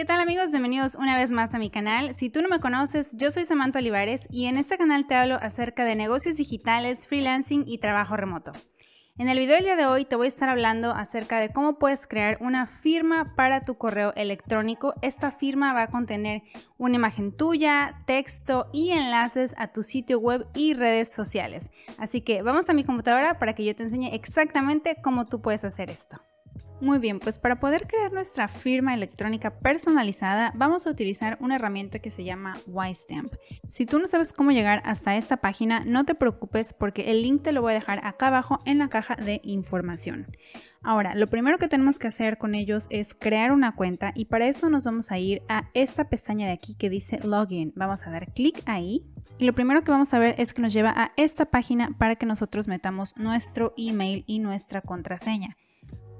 ¿Qué tal amigos? Bienvenidos una vez más a mi canal. Si tú no me conoces, yo soy Samantha Olivares y en este canal te hablo acerca de negocios digitales, freelancing y trabajo remoto. En el video del día de hoy te voy a estar hablando acerca de cómo puedes crear una firma para tu correo electrónico. Esta firma va a contener una imagen tuya, texto y enlaces a tu sitio web y redes sociales. Así que vamos a mi computadora para que yo te enseñe exactamente cómo tú puedes hacer esto. Muy bien, pues para poder crear nuestra firma electrónica personalizada vamos a utilizar una herramienta que se llama YStamp. Si tú no sabes cómo llegar hasta esta página, no te preocupes porque el link te lo voy a dejar acá abajo en la caja de información. Ahora, lo primero que tenemos que hacer con ellos es crear una cuenta y para eso nos vamos a ir a esta pestaña de aquí que dice Login. Vamos a dar clic ahí y lo primero que vamos a ver es que nos lleva a esta página para que nosotros metamos nuestro email y nuestra contraseña.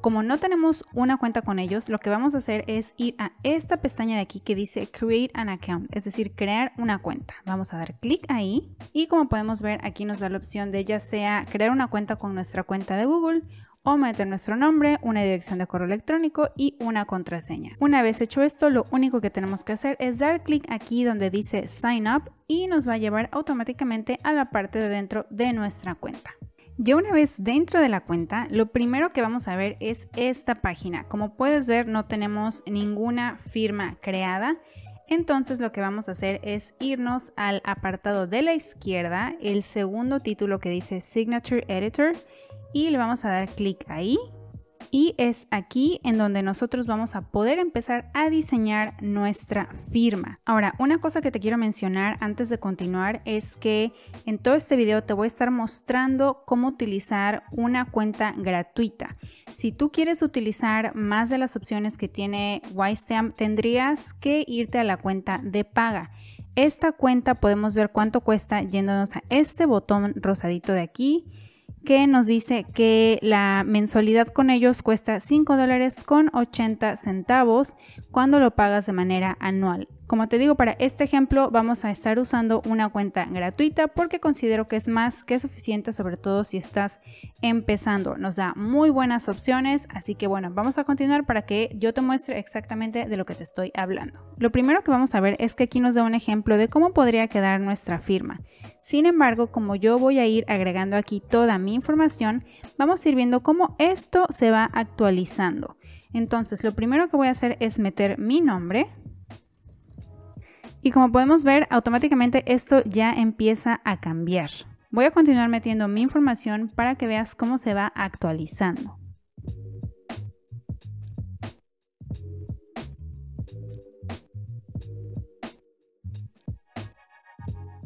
Como no tenemos una cuenta con ellos, lo que vamos a hacer es ir a esta pestaña de aquí que dice Create an Account, es decir, crear una cuenta. Vamos a dar clic ahí y como podemos ver aquí nos da la opción de ya sea crear una cuenta con nuestra cuenta de Google o meter nuestro nombre, una dirección de correo electrónico y una contraseña. Una vez hecho esto, lo único que tenemos que hacer es dar clic aquí donde dice Sign Up y nos va a llevar automáticamente a la parte de dentro de nuestra cuenta. Ya una vez dentro de la cuenta, lo primero que vamos a ver es esta página. Como puedes ver, no tenemos ninguna firma creada. Entonces lo que vamos a hacer es irnos al apartado de la izquierda, el segundo título que dice Signature Editor y le vamos a dar clic ahí y es aquí en donde nosotros vamos a poder empezar a diseñar nuestra firma. Ahora, una cosa que te quiero mencionar antes de continuar es que en todo este video te voy a estar mostrando cómo utilizar una cuenta gratuita. Si tú quieres utilizar más de las opciones que tiene YStamp, tendrías que irte a la cuenta de paga. Esta cuenta podemos ver cuánto cuesta yéndonos a este botón rosadito de aquí que nos dice que la mensualidad con ellos cuesta cinco dólares con 80 centavos cuando lo pagas de manera anual. Como te digo, para este ejemplo vamos a estar usando una cuenta gratuita porque considero que es más que suficiente, sobre todo si estás empezando. Nos da muy buenas opciones, así que bueno, vamos a continuar para que yo te muestre exactamente de lo que te estoy hablando. Lo primero que vamos a ver es que aquí nos da un ejemplo de cómo podría quedar nuestra firma. Sin embargo, como yo voy a ir agregando aquí toda mi información, vamos a ir viendo cómo esto se va actualizando. Entonces, lo primero que voy a hacer es meter mi nombre, y como podemos ver, automáticamente esto ya empieza a cambiar. Voy a continuar metiendo mi información para que veas cómo se va actualizando.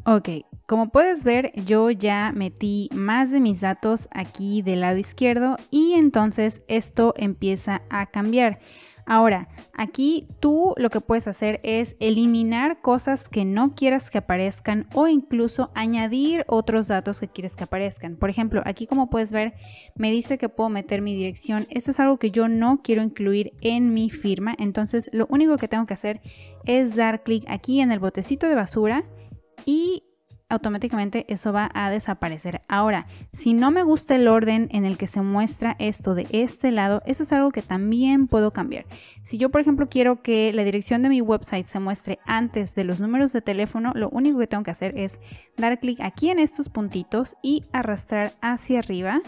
Ok, como puedes ver, yo ya metí más de mis datos aquí del lado izquierdo y entonces esto empieza a cambiar. Ahora, aquí tú lo que puedes hacer es eliminar cosas que no quieras que aparezcan o incluso añadir otros datos que quieres que aparezcan. Por ejemplo, aquí como puedes ver, me dice que puedo meter mi dirección. Esto es algo que yo no quiero incluir en mi firma, entonces lo único que tengo que hacer es dar clic aquí en el botecito de basura y automáticamente eso va a desaparecer. Ahora, si no me gusta el orden en el que se muestra esto de este lado, eso es algo que también puedo cambiar. Si yo, por ejemplo, quiero que la dirección de mi website se muestre antes de los números de teléfono, lo único que tengo que hacer es dar clic aquí en estos puntitos y arrastrar hacia arriba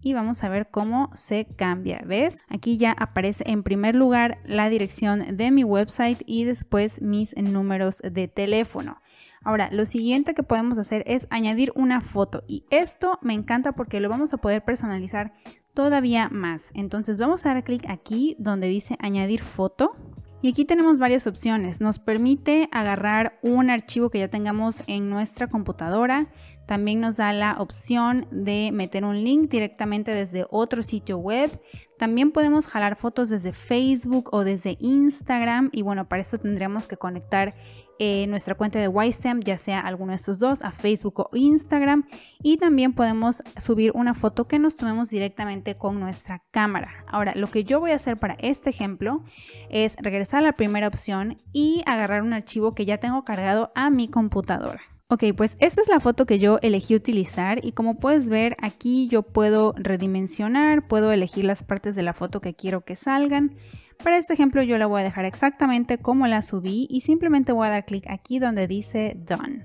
y vamos a ver cómo se cambia. ¿Ves? Aquí ya aparece en primer lugar la dirección de mi website y después mis números de teléfono. Ahora, lo siguiente que podemos hacer es añadir una foto y esto me encanta porque lo vamos a poder personalizar todavía más. Entonces vamos a dar clic aquí donde dice añadir foto y aquí tenemos varias opciones. Nos permite agarrar un archivo que ya tengamos en nuestra computadora. También nos da la opción de meter un link directamente desde otro sitio web. También podemos jalar fotos desde Facebook o desde Instagram. Y bueno, para esto tendremos que conectar eh, nuestra cuenta de YSTEM, ya sea alguno de estos dos, a Facebook o Instagram. Y también podemos subir una foto que nos tomemos directamente con nuestra cámara. Ahora, lo que yo voy a hacer para este ejemplo es regresar a la primera opción y agarrar un archivo que ya tengo cargado a mi computadora. Ok, pues esta es la foto que yo elegí utilizar y como puedes ver aquí yo puedo redimensionar, puedo elegir las partes de la foto que quiero que salgan. Para este ejemplo yo la voy a dejar exactamente como la subí y simplemente voy a dar clic aquí donde dice Done.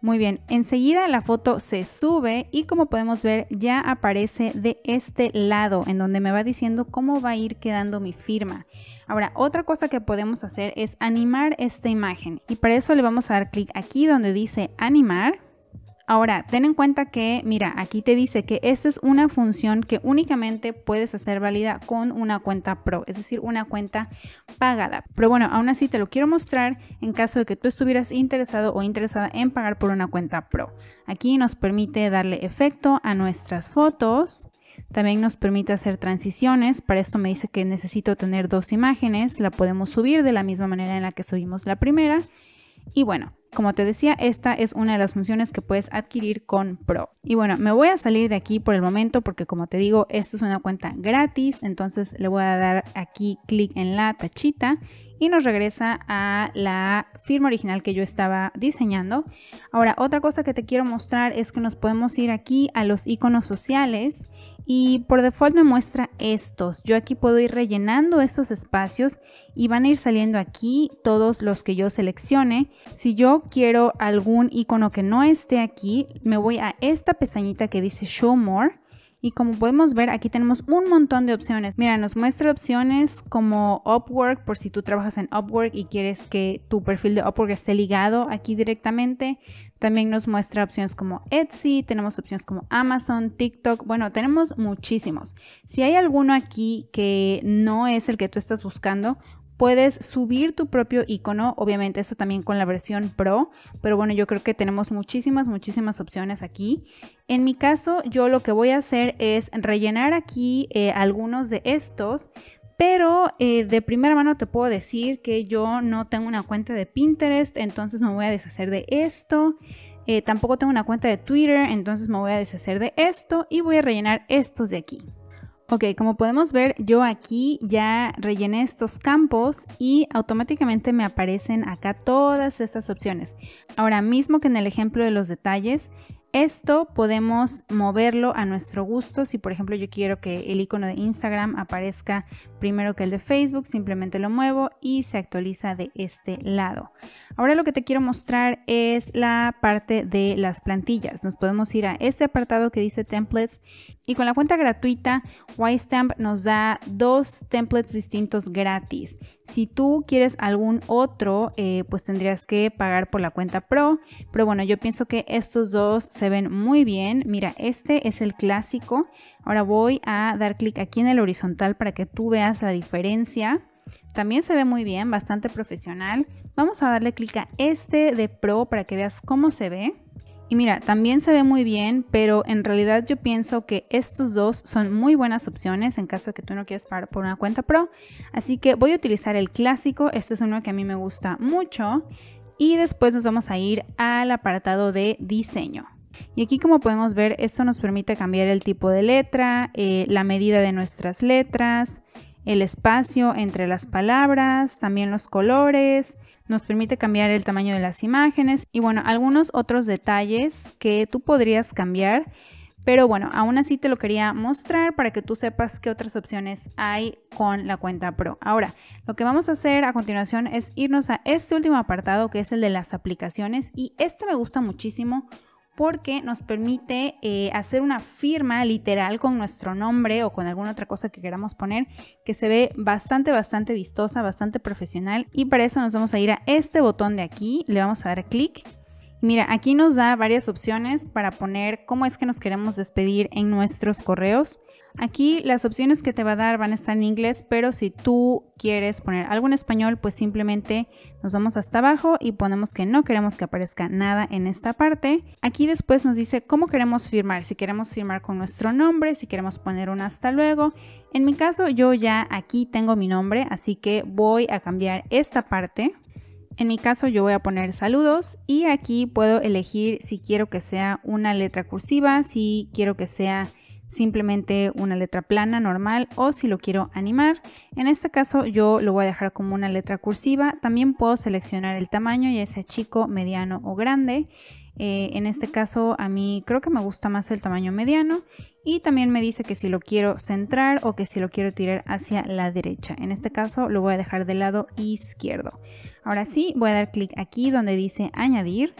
Muy bien, enseguida la foto se sube y como podemos ver ya aparece de este lado en donde me va diciendo cómo va a ir quedando mi firma. Ahora, otra cosa que podemos hacer es animar esta imagen y para eso le vamos a dar clic aquí donde dice animar Ahora, ten en cuenta que, mira, aquí te dice que esta es una función que únicamente puedes hacer válida con una cuenta pro, es decir, una cuenta pagada. Pero bueno, aún así te lo quiero mostrar en caso de que tú estuvieras interesado o interesada en pagar por una cuenta pro. Aquí nos permite darle efecto a nuestras fotos. También nos permite hacer transiciones, para esto me dice que necesito tener dos imágenes, la podemos subir de la misma manera en la que subimos la primera y bueno, como te decía, esta es una de las funciones que puedes adquirir con Pro. Y bueno, me voy a salir de aquí por el momento porque como te digo, esto es una cuenta gratis, entonces le voy a dar aquí clic en la tachita y nos regresa a la firma original que yo estaba diseñando. Ahora, otra cosa que te quiero mostrar es que nos podemos ir aquí a los iconos sociales y por default me muestra estos. Yo aquí puedo ir rellenando estos espacios y van a ir saliendo aquí todos los que yo seleccione. Si yo quiero algún icono que no esté aquí, me voy a esta pestañita que dice Show More. Y como podemos ver, aquí tenemos un montón de opciones. Mira, nos muestra opciones como Upwork, por si tú trabajas en Upwork y quieres que tu perfil de Upwork esté ligado aquí directamente. También nos muestra opciones como Etsy, tenemos opciones como Amazon, TikTok, bueno, tenemos muchísimos. Si hay alguno aquí que no es el que tú estás buscando, puedes subir tu propio icono, obviamente esto también con la versión Pro, pero bueno, yo creo que tenemos muchísimas, muchísimas opciones aquí. En mi caso, yo lo que voy a hacer es rellenar aquí eh, algunos de estos pero eh, de primera mano te puedo decir que yo no tengo una cuenta de Pinterest, entonces me voy a deshacer de esto. Eh, tampoco tengo una cuenta de Twitter, entonces me voy a deshacer de esto y voy a rellenar estos de aquí. Ok, como podemos ver, yo aquí ya rellené estos campos y automáticamente me aparecen acá todas estas opciones. Ahora mismo que en el ejemplo de los detalles, esto podemos moverlo a nuestro gusto. Si por ejemplo yo quiero que el icono de Instagram aparezca primero que el de Facebook, simplemente lo muevo y se actualiza de este lado. Ahora lo que te quiero mostrar es la parte de las plantillas. Nos podemos ir a este apartado que dice templates y con la cuenta gratuita, YStamp nos da dos templates distintos gratis. Si tú quieres algún otro, eh, pues tendrías que pagar por la cuenta Pro. Pero bueno, yo pienso que estos dos se ven muy bien. Mira, este es el clásico. Ahora voy a dar clic aquí en el horizontal para que tú veas la diferencia. También se ve muy bien, bastante profesional. Vamos a darle clic a este de Pro para que veas cómo se ve. Y mira, también se ve muy bien, pero en realidad yo pienso que estos dos son muy buenas opciones en caso de que tú no quieras pagar por una cuenta pro. Así que voy a utilizar el clásico, este es uno que a mí me gusta mucho. Y después nos vamos a ir al apartado de diseño. Y aquí como podemos ver, esto nos permite cambiar el tipo de letra, eh, la medida de nuestras letras, el espacio entre las palabras, también los colores, nos permite cambiar el tamaño de las imágenes y bueno, algunos otros detalles que tú podrías cambiar. Pero bueno, aún así te lo quería mostrar para que tú sepas qué otras opciones hay con la cuenta Pro. Ahora, lo que vamos a hacer a continuación es irnos a este último apartado que es el de las aplicaciones y este me gusta muchísimo porque nos permite eh, hacer una firma literal con nuestro nombre o con alguna otra cosa que queramos poner que se ve bastante, bastante vistosa, bastante profesional. Y para eso nos vamos a ir a este botón de aquí, le vamos a dar clic. Mira, aquí nos da varias opciones para poner cómo es que nos queremos despedir en nuestros correos. Aquí las opciones que te va a dar van a estar en inglés, pero si tú quieres poner algo en español, pues simplemente nos vamos hasta abajo y ponemos que no queremos que aparezca nada en esta parte. Aquí después nos dice cómo queremos firmar, si queremos firmar con nuestro nombre, si queremos poner un hasta luego. En mi caso yo ya aquí tengo mi nombre, así que voy a cambiar esta parte. En mi caso yo voy a poner saludos y aquí puedo elegir si quiero que sea una letra cursiva, si quiero que sea simplemente una letra plana normal o si lo quiero animar. En este caso yo lo voy a dejar como una letra cursiva. También puedo seleccionar el tamaño, ya sea chico, mediano o grande. Eh, en este caso a mí creo que me gusta más el tamaño mediano y también me dice que si lo quiero centrar o que si lo quiero tirar hacia la derecha. En este caso lo voy a dejar del lado izquierdo. Ahora sí voy a dar clic aquí donde dice añadir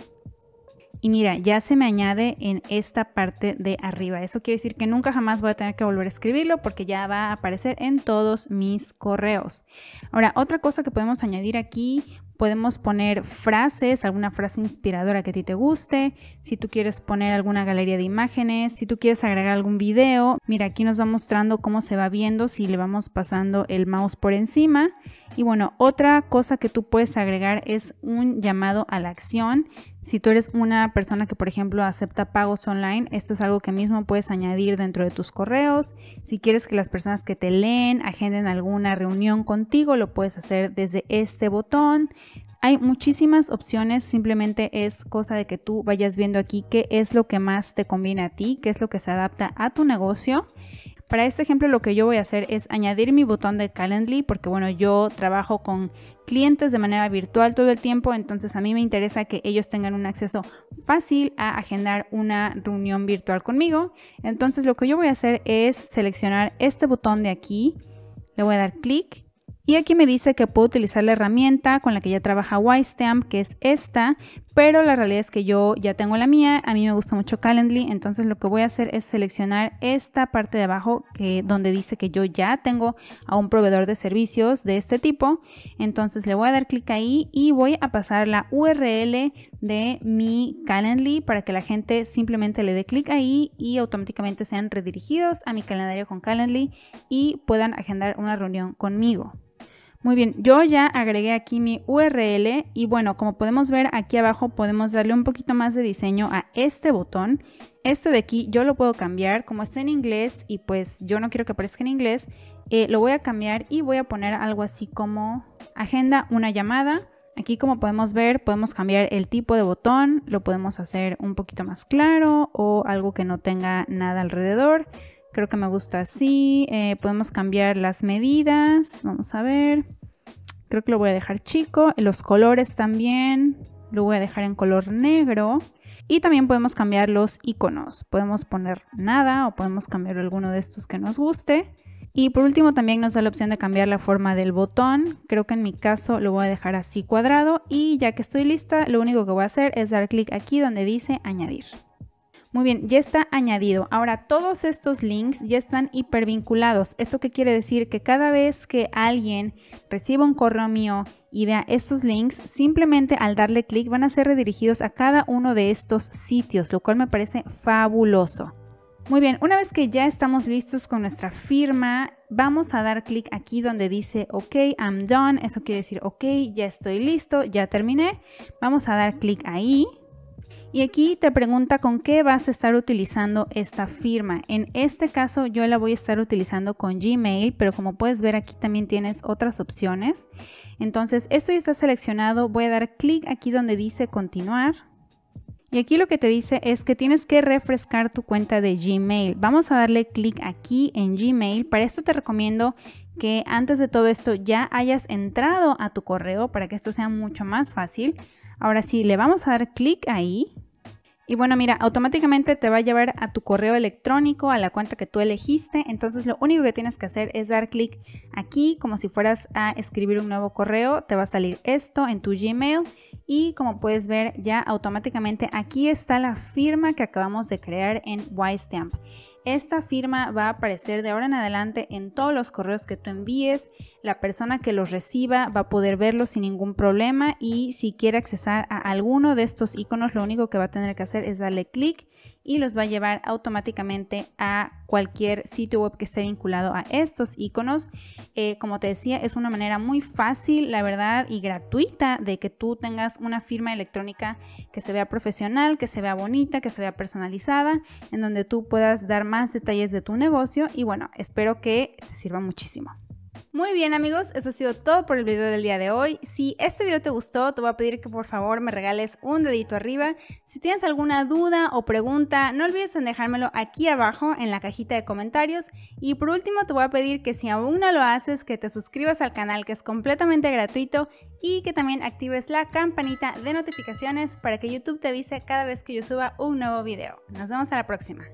y mira, ya se me añade en esta parte de arriba. Eso quiere decir que nunca jamás voy a tener que volver a escribirlo porque ya va a aparecer en todos mis correos. Ahora, otra cosa que podemos añadir aquí, podemos poner frases, alguna frase inspiradora que a ti te guste, si tú quieres poner alguna galería de imágenes, si tú quieres agregar algún video. Mira, aquí nos va mostrando cómo se va viendo si le vamos pasando el mouse por encima. Y bueno, otra cosa que tú puedes agregar es un llamado a la acción. Si tú eres una persona que, por ejemplo, acepta pagos online, esto es algo que mismo puedes añadir dentro de tus correos. Si quieres que las personas que te leen agenden alguna reunión contigo, lo puedes hacer desde este botón. Hay muchísimas opciones, simplemente es cosa de que tú vayas viendo aquí qué es lo que más te conviene a ti, qué es lo que se adapta a tu negocio. Para este ejemplo lo que yo voy a hacer es añadir mi botón de Calendly porque bueno, yo trabajo con clientes de manera virtual todo el tiempo, entonces a mí me interesa que ellos tengan un acceso fácil a agendar una reunión virtual conmigo. Entonces lo que yo voy a hacer es seleccionar este botón de aquí, le voy a dar clic y aquí me dice que puedo utilizar la herramienta con la que ya trabaja Wystamp, que es esta, pero la realidad es que yo ya tengo la mía, a mí me gusta mucho Calendly, entonces lo que voy a hacer es seleccionar esta parte de abajo que, donde dice que yo ya tengo a un proveedor de servicios de este tipo, entonces le voy a dar clic ahí y voy a pasar la URL de mi Calendly para que la gente simplemente le dé clic ahí y automáticamente sean redirigidos a mi calendario con Calendly y puedan agendar una reunión conmigo. Muy bien, yo ya agregué aquí mi URL y bueno, como podemos ver aquí abajo podemos darle un poquito más de diseño a este botón. Esto de aquí yo lo puedo cambiar, como está en inglés y pues yo no quiero que aparezca en inglés, eh, lo voy a cambiar y voy a poner algo así como agenda una llamada. Aquí como podemos ver podemos cambiar el tipo de botón, lo podemos hacer un poquito más claro o algo que no tenga nada alrededor creo que me gusta así. Eh, podemos cambiar las medidas, vamos a ver. Creo que lo voy a dejar chico. Los colores también lo voy a dejar en color negro. Y también podemos cambiar los iconos. Podemos poner nada o podemos cambiar alguno de estos que nos guste. Y por último también nos da la opción de cambiar la forma del botón. Creo que en mi caso lo voy a dejar así cuadrado. Y ya que estoy lista, lo único que voy a hacer es dar clic aquí donde dice añadir. Muy bien, ya está añadido. Ahora, todos estos links ya están hipervinculados. ¿Esto qué quiere decir? Que cada vez que alguien reciba un correo mío y vea estos links, simplemente al darle clic van a ser redirigidos a cada uno de estos sitios, lo cual me parece fabuloso. Muy bien, una vez que ya estamos listos con nuestra firma, vamos a dar clic aquí donde dice OK, I'm done. Eso quiere decir OK, ya estoy listo, ya terminé. Vamos a dar clic ahí. Y aquí te pregunta con qué vas a estar utilizando esta firma. En este caso yo la voy a estar utilizando con Gmail, pero como puedes ver aquí también tienes otras opciones. Entonces esto ya está seleccionado, voy a dar clic aquí donde dice continuar. Y aquí lo que te dice es que tienes que refrescar tu cuenta de Gmail. Vamos a darle clic aquí en Gmail. Para esto te recomiendo que antes de todo esto ya hayas entrado a tu correo para que esto sea mucho más fácil. Ahora sí, le vamos a dar clic ahí. Y bueno, mira, automáticamente te va a llevar a tu correo electrónico, a la cuenta que tú elegiste. Entonces lo único que tienes que hacer es dar clic aquí, como si fueras a escribir un nuevo correo. Te va a salir esto en tu Gmail. Y como puedes ver, ya automáticamente aquí está la firma que acabamos de crear en YStamp. Esta firma va a aparecer de ahora en adelante en todos los correos que tú envíes. La persona que los reciba va a poder verlos sin ningún problema y si quiere accesar a alguno de estos iconos, lo único que va a tener que hacer es darle clic y los va a llevar automáticamente a cualquier sitio web que esté vinculado a estos iconos. Eh, como te decía, es una manera muy fácil, la verdad, y gratuita de que tú tengas una firma electrónica que se vea profesional, que se vea bonita, que se vea personalizada, en donde tú puedas dar más detalles de tu negocio. Y bueno, espero que te sirva muchísimo. Muy bien amigos, eso ha sido todo por el video del día de hoy. Si este video te gustó, te voy a pedir que por favor me regales un dedito arriba. Si tienes alguna duda o pregunta, no olvides en dejármelo aquí abajo en la cajita de comentarios. Y por último, te voy a pedir que si aún no lo haces, que te suscribas al canal que es completamente gratuito y que también actives la campanita de notificaciones para que YouTube te avise cada vez que yo suba un nuevo video. Nos vemos a la próxima.